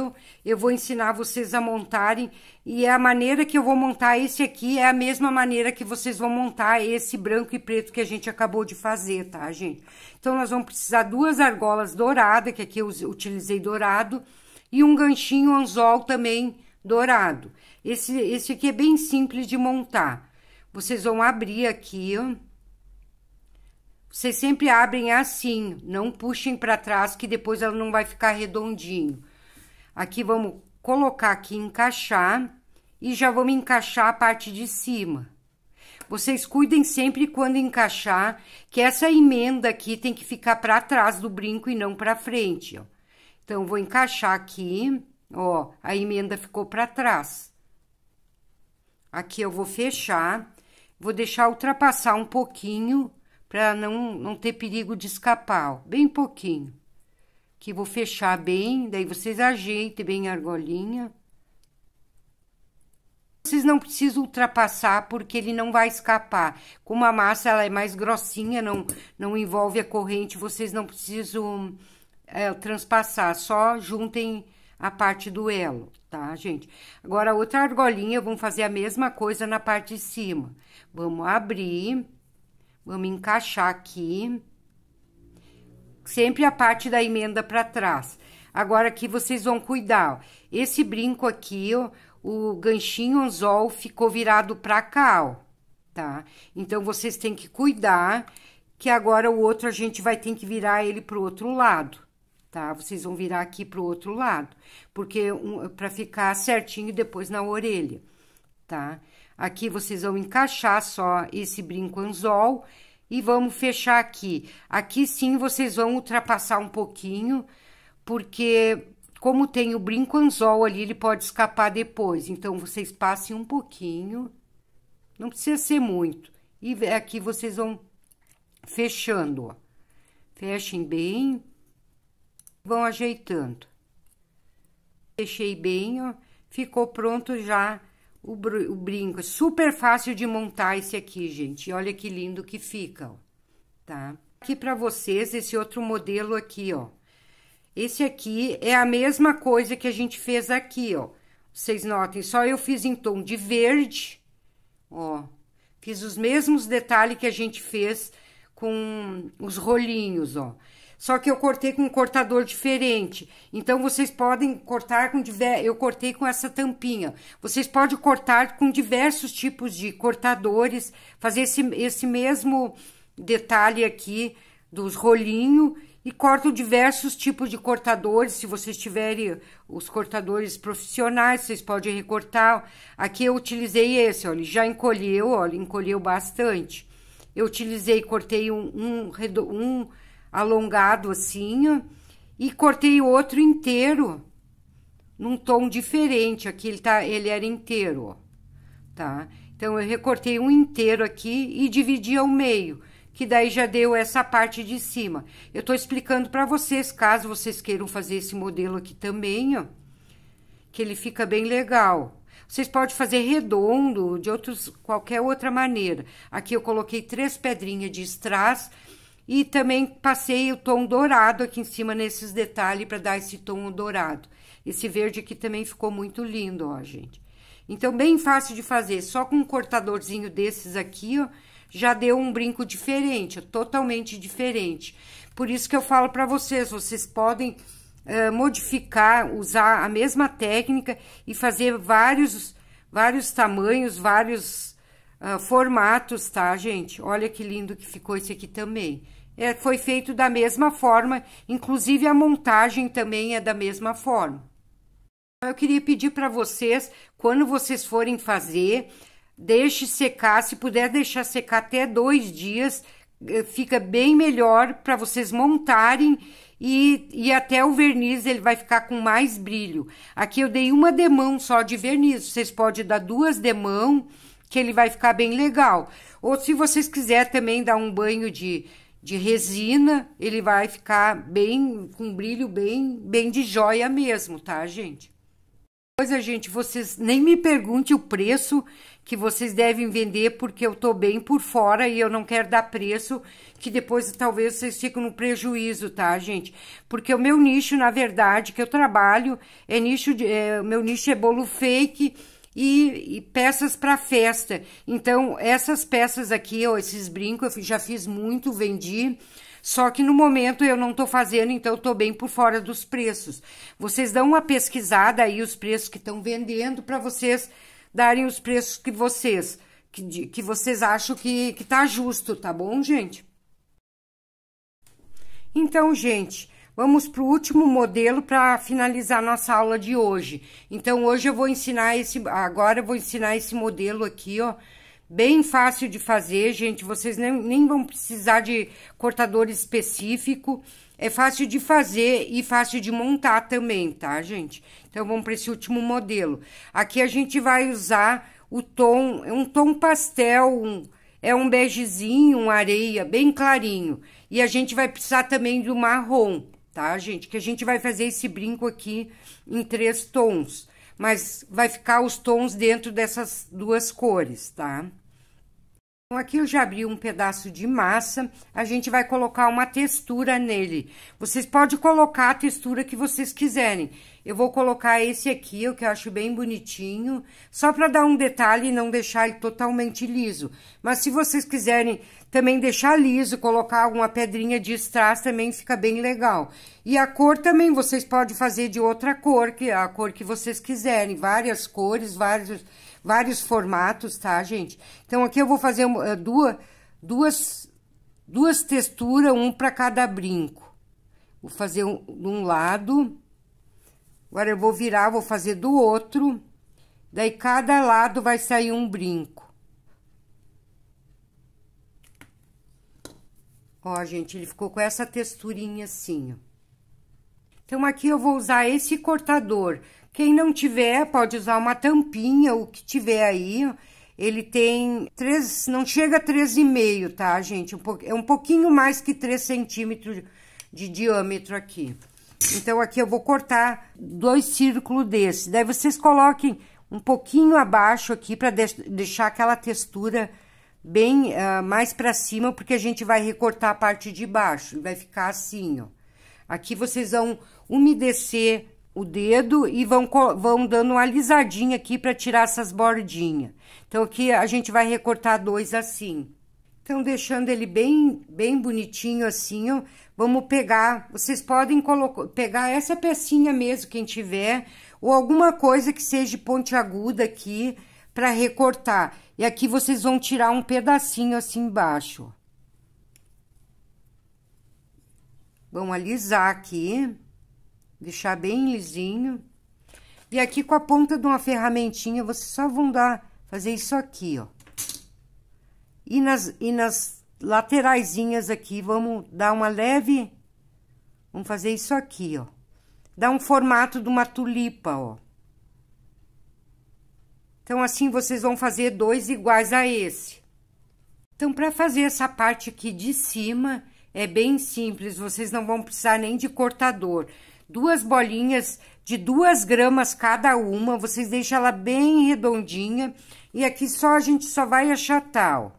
Eu, vou ensinar vocês a montarem. E é a maneira que eu vou montar esse aqui é a mesma maneira que vocês vão montar esse branco e preto que a gente acabou de fazer, tá, gente? Então, nós vamos precisar duas argolas douradas, que aqui eu utilizei dourado, e um ganchinho anzol também dourado. Esse, esse aqui é bem simples de montar. Vocês vão abrir aqui, ó vocês sempre abrem assim, não puxem para trás que depois ela não vai ficar redondinho. Aqui vamos colocar aqui, encaixar e já vamos encaixar a parte de cima. Vocês cuidem sempre quando encaixar, que essa emenda aqui tem que ficar para trás do brinco e não para frente, ó. Então, vou encaixar aqui, ó, a emenda ficou para trás. Aqui eu vou fechar, vou deixar ultrapassar um pouquinho para não, não ter perigo de escapar, ó, bem pouquinho. Que vou fechar bem, daí vocês ajeitem bem a argolinha. Vocês não precisam ultrapassar porque ele não vai escapar. Como a massa ela é mais grossinha, não, não envolve a corrente, vocês não precisam é, transpassar, só juntem a parte do elo, tá, gente? Agora, a outra argolinha, vamos fazer a mesma coisa na parte de cima. Vamos abrir Vamos encaixar aqui. Sempre a parte da emenda para trás. Agora aqui vocês vão cuidar. Ó. Esse brinco aqui, ó, o ganchinho anzol ficou virado para cá, ó, tá? Então vocês têm que cuidar que agora o outro a gente vai ter que virar ele pro outro lado, tá? Vocês vão virar aqui pro outro lado, porque um, para ficar certinho depois na orelha, tá? Aqui vocês vão encaixar só esse brinco anzol e vamos fechar aqui. Aqui sim vocês vão ultrapassar um pouquinho, porque como tem o brinco anzol ali, ele pode escapar depois. Então, vocês passem um pouquinho, não precisa ser muito. E aqui vocês vão fechando, ó. Fechem bem, vão ajeitando. Fechei bem, ó. Ficou pronto já o, br o brinco. É super fácil de montar esse aqui, gente. E olha que lindo que fica, ó, tá? Aqui pra vocês, esse outro modelo aqui, ó. Esse aqui é a mesma coisa que a gente fez aqui, ó. Vocês notem, só eu fiz em tom de verde, ó. Fiz os mesmos detalhes que a gente fez com os rolinhos, ó. Só que eu cortei com um cortador diferente. Então vocês podem cortar com diver... eu cortei com essa tampinha. Vocês podem cortar com diversos tipos de cortadores, fazer esse, esse mesmo detalhe aqui dos rolinhos e corto diversos tipos de cortadores. Se vocês tiverem os cortadores profissionais, vocês podem recortar. Aqui eu utilizei esse, olha, já encolheu, olha, encolheu bastante. Eu utilizei, cortei um, um, um alongado assim, e cortei outro inteiro, num tom diferente. Aqui ele, tá, ele era inteiro, tá? Então, eu recortei um inteiro aqui e dividi ao meio, que daí já deu essa parte de cima. Eu tô explicando para vocês, caso vocês queiram fazer esse modelo aqui também, ó, que ele fica bem legal. Vocês podem fazer redondo, de outros, qualquer outra maneira. Aqui eu coloquei três pedrinhas de strass, e também passei o tom dourado aqui em cima nesses detalhes para dar esse tom dourado. Esse verde aqui também ficou muito lindo, ó, gente. Então, bem fácil de fazer, só com um cortadorzinho desses aqui, ó, já deu um brinco diferente, ó, totalmente diferente. Por isso que eu falo para vocês, vocês podem uh, modificar, usar a mesma técnica e fazer vários, vários tamanhos, vários uh, formatos, tá, gente? Olha que lindo que ficou esse aqui também é, foi feito da mesma forma, inclusive a montagem também é da mesma forma. Eu queria pedir para vocês, quando vocês forem fazer, deixe secar, se puder deixar secar até dois dias, eh, fica bem melhor para vocês montarem e, e até o verniz ele vai ficar com mais brilho. Aqui eu dei uma demão só de verniz, vocês podem dar duas demão que ele vai ficar bem legal. Ou se vocês quiserem também dar um banho de de resina, ele vai ficar bem com brilho bem, bem de joia mesmo, tá, gente? Pois a é, gente, vocês nem me pergunte o preço que vocês devem vender, porque eu tô bem por fora e eu não quero dar preço, que depois talvez vocês fiquem no prejuízo, tá, gente? Porque o meu nicho, na verdade, que eu trabalho, é nicho de, é, meu nicho é bolo fake e, e peças para festa. Então, essas peças aqui, ó, esses brincos, eu já fiz muito, vendi. Só que no momento eu não estou fazendo, então estou bem por fora dos preços. Vocês dão uma pesquisada aí os preços que estão vendendo para vocês darem os preços que vocês que, que vocês acham que, que tá justo, tá bom, gente? Então, gente, Vamos para o último modelo para finalizar nossa aula de hoje. Então, hoje eu vou ensinar esse, agora eu vou ensinar esse modelo aqui, ó, bem fácil de fazer, gente, vocês nem, nem vão precisar de cortador específico, é fácil de fazer e fácil de montar também, tá, gente? Então, vamos para esse último modelo. Aqui a gente vai usar o tom, um tom pastel, um, é um begezinho, um areia, bem clarinho. E a gente vai precisar também do marrom tá, gente? Que a gente vai fazer esse brinco aqui em três tons, mas vai ficar os tons dentro dessas duas cores, tá? Então, aqui eu já abri um pedaço de massa, a gente vai colocar uma textura nele. Vocês podem colocar a textura que vocês quiserem. Eu vou colocar esse aqui, o que eu acho bem bonitinho, só para dar um detalhe e não deixar ele totalmente liso. Mas se vocês quiserem também deixar liso, colocar alguma pedrinha de strass também fica bem legal. E a cor também, vocês podem fazer de outra cor, que é a cor que vocês quiserem, várias cores, vários vários formatos, tá, gente? Então, aqui eu vou fazer uma, eh, duas, duas, duas texturas, um para cada brinco. Vou fazer um, um lado, agora eu vou virar, vou fazer do outro, daí cada lado vai sair um brinco. Ó, gente, ele ficou com essa texturinha assim, ó. Então, aqui eu vou usar esse cortador, quem não tiver, pode usar uma tampinha, o que tiver aí. Ele tem três, não chega a meio, tá, gente? Um é um pouquinho mais que três centímetros de diâmetro aqui. Então, aqui eu vou cortar dois círculos desse. Daí, vocês coloquem um pouquinho abaixo aqui para de deixar aquela textura bem uh, mais para cima, porque a gente vai recortar a parte de baixo. Vai ficar assim, ó. Aqui vocês vão umedecer o dedo e vão, vão dando uma alisadinha aqui para tirar essas bordinhas. Então, aqui a gente vai recortar dois assim. Então, deixando ele bem, bem bonitinho assim, ó, vamos pegar... Vocês podem colocar, pegar essa pecinha mesmo, quem tiver, ou alguma coisa que seja aguda aqui para recortar. E aqui vocês vão tirar um pedacinho assim embaixo. Vão alisar aqui. Deixar bem lisinho. E aqui com a ponta de uma ferramentinha, vocês só vão dar, fazer isso aqui, ó. E nas, e nas lateraisinhas aqui, vamos dar uma leve... Vamos fazer isso aqui, ó. Dá um formato de uma tulipa, ó. Então, assim, vocês vão fazer dois iguais a esse. Então, para fazer essa parte aqui de cima, é bem simples. Vocês não vão precisar nem de cortador duas bolinhas de duas gramas cada uma, vocês deixam ela bem redondinha, e aqui só a gente só vai achatar, ó.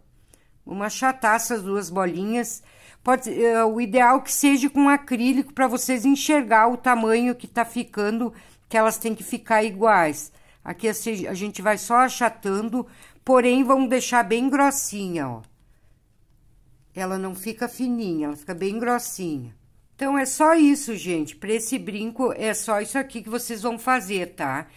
Vamos achatar essas duas bolinhas. Pode, uh, o ideal é que seja com acrílico para vocês enxergar o tamanho que tá ficando, que elas têm que ficar iguais. Aqui a gente vai só achatando, porém vamos deixar bem grossinha, ó. Ela não fica fininha, ela fica bem grossinha. Então, é só isso, gente. Para esse brinco, é só isso aqui que vocês vão fazer, tá?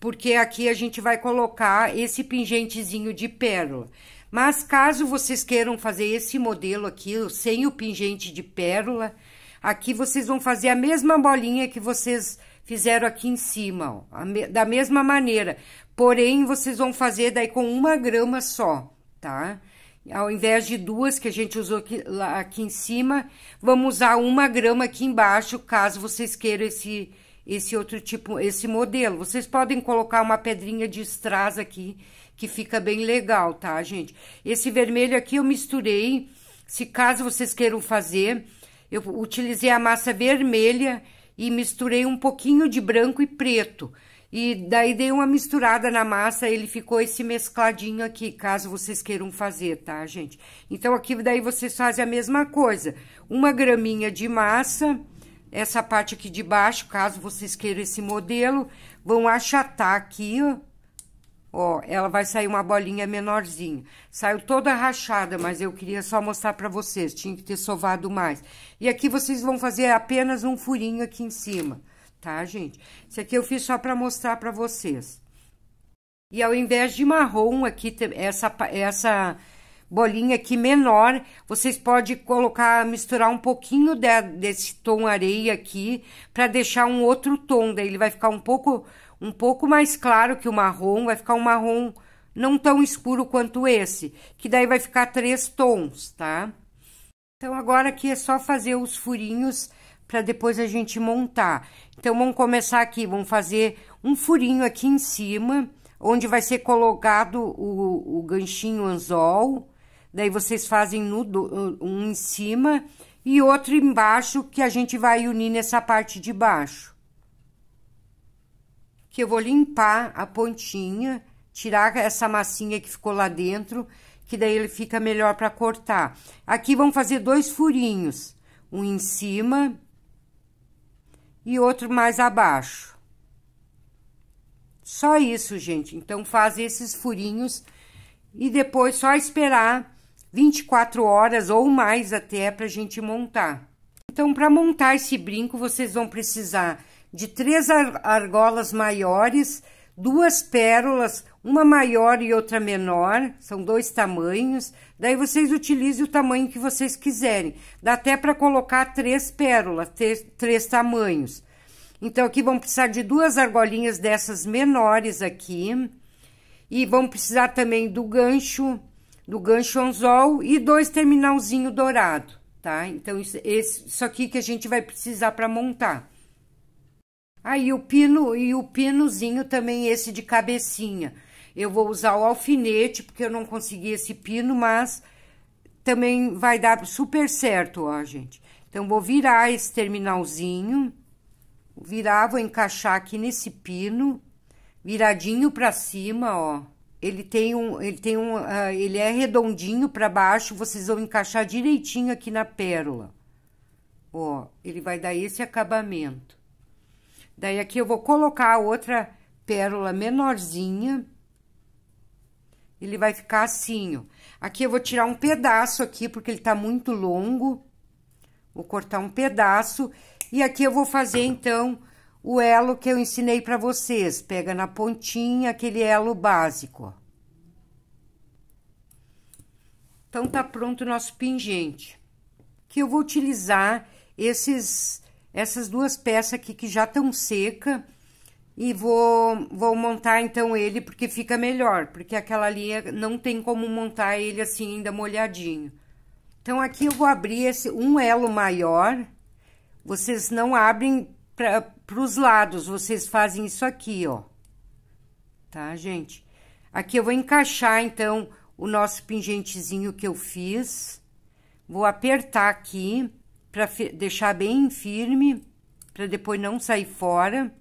Porque aqui a gente vai colocar esse pingentezinho de pérola. Mas, caso vocês queiram fazer esse modelo aqui, sem o pingente de pérola, aqui vocês vão fazer a mesma bolinha que vocês fizeram aqui em cima, ó. Da mesma maneira. Porém, vocês vão fazer daí com uma grama só, Tá? Ao invés de duas que a gente usou aqui, lá, aqui em cima, vamos usar uma grama aqui embaixo, caso vocês queiram esse, esse outro tipo, esse modelo. Vocês podem colocar uma pedrinha de strass aqui, que fica bem legal, tá, gente? Esse vermelho aqui eu misturei, se caso vocês queiram fazer, eu utilizei a massa vermelha e misturei um pouquinho de branco e preto. E daí dei uma misturada na massa, ele ficou esse mescladinho aqui, caso vocês queiram fazer, tá, gente? Então, aqui daí vocês fazem a mesma coisa. Uma graminha de massa, essa parte aqui de baixo, caso vocês queiram esse modelo, vão achatar aqui, ó. Ó, ela vai sair uma bolinha menorzinha. Saiu toda rachada, mas eu queria só mostrar pra vocês, tinha que ter sovado mais. E aqui vocês vão fazer apenas um furinho aqui em cima tá, gente? Isso aqui eu fiz só para mostrar para vocês. E ao invés de marrom aqui, essa, essa bolinha aqui menor, vocês podem colocar, misturar um pouquinho de, desse tom areia aqui para deixar um outro tom, daí ele vai ficar um pouco, um pouco mais claro que o marrom, vai ficar um marrom não tão escuro quanto esse, que daí vai ficar três tons, tá? Então, agora aqui é só fazer os furinhos para depois a gente montar. Então, vamos começar aqui, vamos fazer um furinho aqui em cima, onde vai ser colocado o, o ganchinho anzol. Daí, vocês fazem no, uh, um em cima e outro embaixo, que a gente vai unir nessa parte de baixo. Que eu vou limpar a pontinha, tirar essa massinha que ficou lá dentro, que daí ele fica melhor para cortar. Aqui, vão fazer dois furinhos um em cima e outro mais abaixo. Só isso, gente. Então, faz esses furinhos e depois só esperar 24 horas ou mais até para a gente montar. Então, para montar esse brinco, vocês vão precisar de três argolas maiores, duas pérolas, uma maior e outra menor, são dois tamanhos. Daí vocês utilizem o tamanho que vocês quiserem. Dá até para colocar três pérolas, três, três tamanhos. Então, aqui vão precisar de duas argolinhas dessas menores aqui. E vão precisar também do gancho, do gancho anzol e dois terminalzinho dourado, tá? Então, isso, isso aqui que a gente vai precisar para montar. Aí, ah, o pino e o pinozinho também esse de cabecinha. Eu vou usar o alfinete, porque eu não consegui esse pino, mas também vai dar super certo, ó, gente. Então, vou virar esse terminalzinho, virar, vou encaixar aqui nesse pino, viradinho pra cima, ó. Ele tem um, ele tem um, uh, ele é redondinho pra baixo, vocês vão encaixar direitinho aqui na pérola. Ó, ele vai dar esse acabamento. Daí, aqui eu vou colocar outra pérola menorzinha ele vai ficar assim, ó. Aqui eu vou tirar um pedaço aqui, porque ele tá muito longo. Vou cortar um pedaço. E aqui eu vou fazer, então, o elo que eu ensinei pra vocês. Pega na pontinha aquele elo básico, ó. Então, tá pronto o nosso pingente. Que eu vou utilizar esses, essas duas peças aqui que já estão secas e vou, vou montar então ele porque fica melhor, porque aquela linha não tem como montar ele assim ainda molhadinho. Então, aqui eu vou abrir esse um elo maior, vocês não abrem para os lados, vocês fazem isso aqui, ó. Tá, gente? Aqui eu vou encaixar, então, o nosso pingentezinho que eu fiz. Vou apertar aqui para deixar bem firme, para depois não sair fora.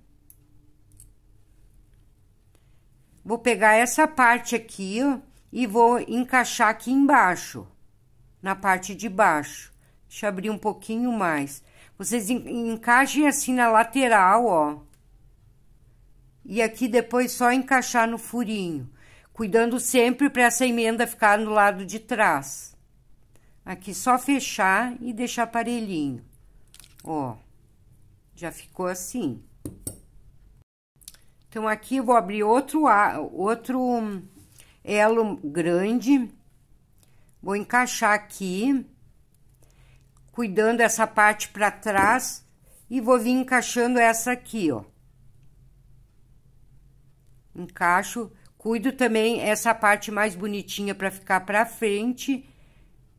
Vou pegar essa parte aqui, ó, e vou encaixar aqui embaixo, na parte de baixo. Deixa eu abrir um pouquinho mais. Vocês encaixem assim na lateral, ó. E aqui depois só encaixar no furinho, cuidando sempre para essa emenda ficar no lado de trás. Aqui só fechar e deixar parelhinho. Ó, já ficou assim. Então, aqui vou abrir outro, outro hum, elo grande, vou encaixar aqui, cuidando essa parte para trás, e vou vir encaixando essa aqui, ó. Encaixo, cuido também essa parte mais bonitinha para ficar para frente,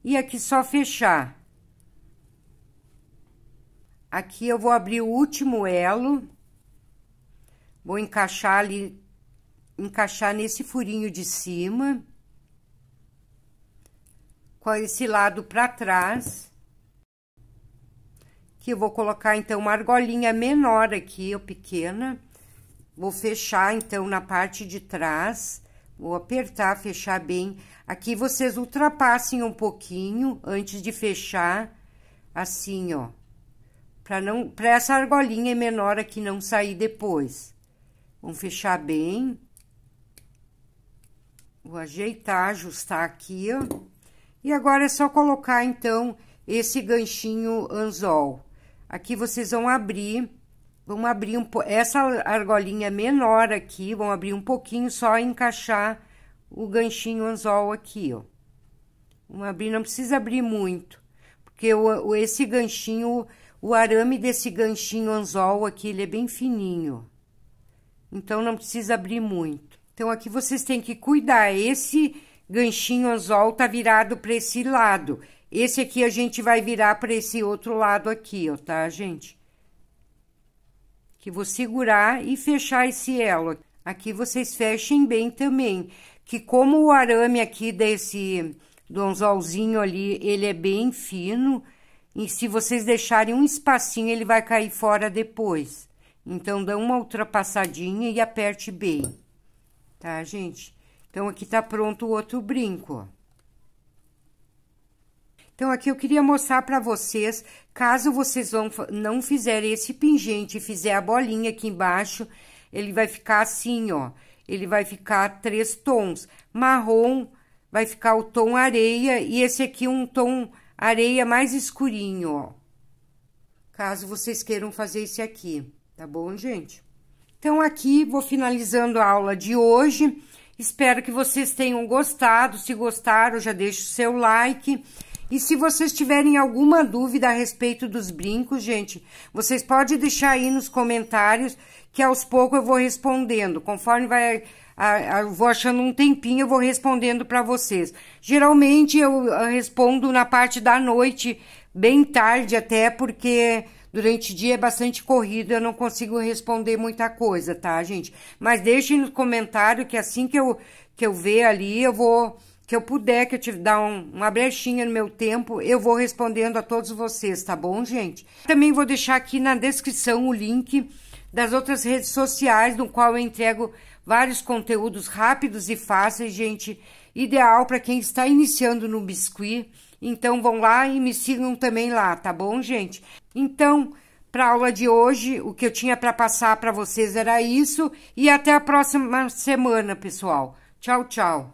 e aqui só fechar. Aqui eu vou abrir o último elo Vou encaixar ali, encaixar nesse furinho de cima. Com esse lado para trás. Que eu vou colocar, então, uma argolinha menor aqui, ou pequena. Vou fechar, então, na parte de trás. Vou apertar, fechar bem. Aqui vocês ultrapassem um pouquinho antes de fechar, assim, ó. para não, para essa argolinha menor aqui não sair depois. Vamos fechar bem. Vou ajeitar, ajustar aqui, ó. E agora é só colocar, então, esse ganchinho anzol. Aqui vocês vão abrir, vão abrir um essa argolinha menor aqui, vão abrir um pouquinho só encaixar o ganchinho anzol aqui, ó. Vamos abrir, não precisa abrir muito, porque o, esse ganchinho, o arame desse ganchinho anzol aqui, ele é bem fininho, então não precisa abrir muito. Então aqui vocês têm que cuidar. Esse ganchinho anzol tá virado para esse lado. Esse aqui a gente vai virar para esse outro lado aqui, ó, tá, gente? Que vou segurar e fechar esse elo. Aqui vocês fechem bem também, que como o arame aqui desse do anzolzinho ali, ele é bem fino, e se vocês deixarem um espacinho, ele vai cair fora depois. Então, dá uma ultrapassadinha e aperte bem, tá, gente? Então, aqui tá pronto o outro brinco, ó. Então, aqui eu queria mostrar para vocês, caso vocês vão, não fizerem esse pingente e fizer a bolinha aqui embaixo, ele vai ficar assim, ó. Ele vai ficar três tons. Marrom vai ficar o tom areia e esse aqui um tom areia mais escurinho, ó. Caso vocês queiram fazer esse aqui. Tá bom, gente? Então, aqui vou finalizando a aula de hoje. Espero que vocês tenham gostado. Se gostaram, já deixa o seu like. E se vocês tiverem alguma dúvida a respeito dos brincos, gente, vocês podem deixar aí nos comentários, que aos poucos eu vou respondendo. Conforme vai, a, a, eu vou achando um tempinho, eu vou respondendo para vocês. Geralmente eu respondo na parte da noite, bem tarde até, porque Durante o dia é bastante corrido, eu não consigo responder muita coisa, tá, gente? Mas deixem no comentário que assim que eu, que eu ver ali, eu vou que eu puder, que eu te dar um, uma brechinha no meu tempo, eu vou respondendo a todos vocês, tá bom, gente? Também vou deixar aqui na descrição o link das outras redes sociais, no qual eu entrego vários conteúdos rápidos e fáceis, gente, ideal para quem está iniciando no biscuit. Então vão lá e me sigam também lá, tá bom, gente? Então, para a aula de hoje, o que eu tinha para passar para vocês era isso. E até a próxima semana, pessoal. Tchau, tchau.